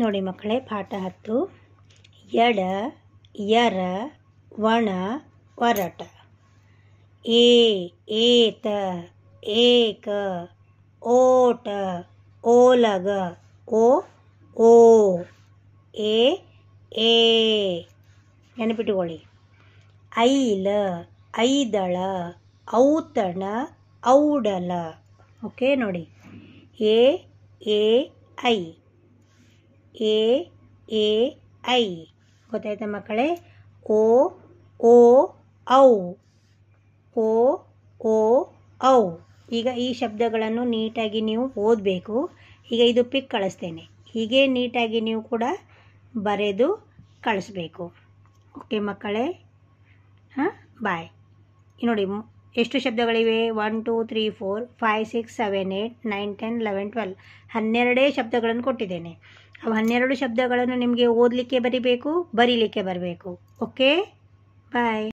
ನೋಡಿ ಮಕ್ಕಳೇ ಪಾಠ ಹತ್ತು ಎಡ ಯರ ವಣ ವರಟ ಏ ಏತ ಏಕ ಓಟ ಓಲಗ ಓ ಓ ಎ ನೆನಪಿಟ್ಟುಕೊಳ್ಳಿ ಐಲ ಐದಳ ಔತಣ ಔಡಲ ಓಕೆ ನೋಡಿ ಎ ಎ ಐ ಎ ಎ ಐ ಗೊತ್ತಾಯ್ತಾ ಮಕ್ಕಳೇ ಓ ಓ ಔ ಓ ಓ ಔ ಈಗ ಈ ಶಬ್ದಗಳನ್ನು ನೀಟಾಗಿ ನೀವು ಓದಬೇಕು ಈಗ ಇದು ಪಿಕ್ ಕಳಿಸ್ತೇನೆ ಹೀಗೆ ನೀಟಾಗಿ ನೀವು ಕೂಡ ಬರೆದು ಕಳಿಸ್ಬೇಕು ಓಕೆ ಮಕ್ಕಳೇ ಹಾಂ ಬಾಯ್ ನೋಡಿ ಎಷ್ಟು ಶಬ್ದಗಳಿವೆ one two three four five six seven eight nine ten eleven twelve ಹನ್ನೆರಡೇ ಶಬ್ದಗಳನ್ನು ಕೊಟ್ಟಿದ್ದೇನೆ ಅವು ಹನ್ನೆರಡು ಶಬ್ದಗಳನ್ನು ನಿಮಗೆ ಓದಲಿಕ್ಕೆ ಬರೀಬೇಕು ಬರೀಲಿಕ್ಕೆ ಬರಬೇಕು ಓಕೆ ಬಾಯ್